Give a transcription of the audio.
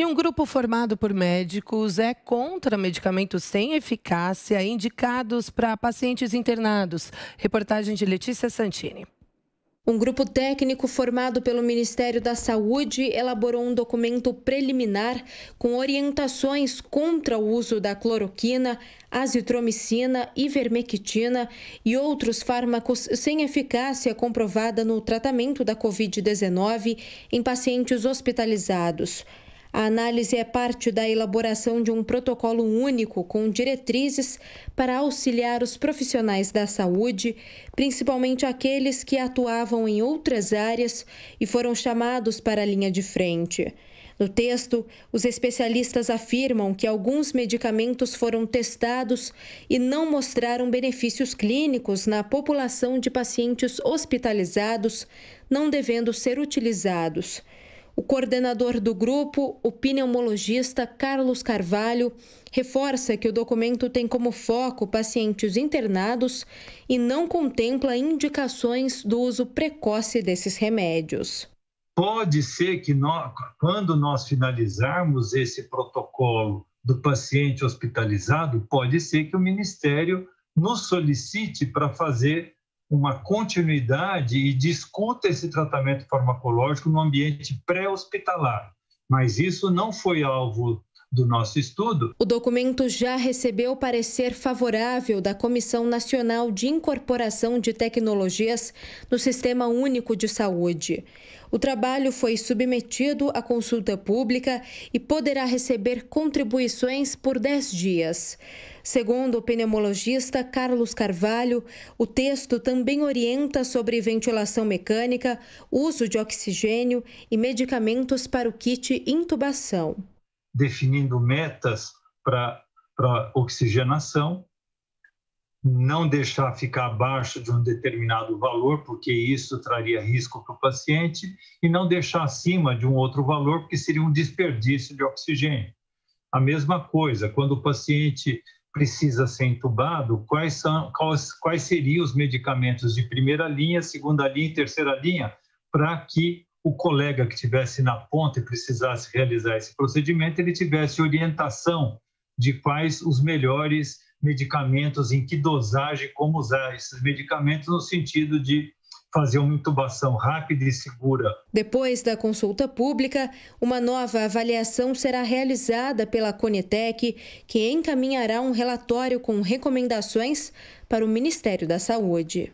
E um grupo formado por médicos é contra medicamentos sem eficácia indicados para pacientes internados. Reportagem de Letícia Santini. Um grupo técnico formado pelo Ministério da Saúde elaborou um documento preliminar com orientações contra o uso da cloroquina, azitromicina, ivermectina e outros fármacos sem eficácia comprovada no tratamento da Covid-19 em pacientes hospitalizados. A análise é parte da elaboração de um protocolo único com diretrizes para auxiliar os profissionais da saúde, principalmente aqueles que atuavam em outras áreas e foram chamados para a linha de frente. No texto, os especialistas afirmam que alguns medicamentos foram testados e não mostraram benefícios clínicos na população de pacientes hospitalizados, não devendo ser utilizados. O coordenador do grupo, o pneumologista Carlos Carvalho, reforça que o documento tem como foco pacientes internados e não contempla indicações do uso precoce desses remédios. Pode ser que nós, quando nós finalizarmos esse protocolo do paciente hospitalizado, pode ser que o Ministério nos solicite para fazer uma continuidade e discuta esse tratamento farmacológico no ambiente pré-hospitalar. Mas isso não foi alvo do nosso estudo. O documento já recebeu parecer favorável da Comissão Nacional de Incorporação de Tecnologias no Sistema Único de Saúde. O trabalho foi submetido à consulta pública e poderá receber contribuições por 10 dias. Segundo o pneumologista Carlos Carvalho, o texto também orienta sobre ventilação mecânica, uso de oxigênio e medicamentos para o kit intubação definindo metas para oxigenação, não deixar ficar abaixo de um determinado valor, porque isso traria risco para o paciente, e não deixar acima de um outro valor, porque seria um desperdício de oxigênio. A mesma coisa, quando o paciente precisa ser entubado, quais, são, quais, quais seriam os medicamentos de primeira linha, segunda linha e terceira linha, para que o colega que estivesse na ponta e precisasse realizar esse procedimento, ele tivesse orientação de quais os melhores medicamentos, em que dosagem, como usar esses medicamentos, no sentido de fazer uma intubação rápida e segura. Depois da consulta pública, uma nova avaliação será realizada pela Conitec, que encaminhará um relatório com recomendações para o Ministério da Saúde.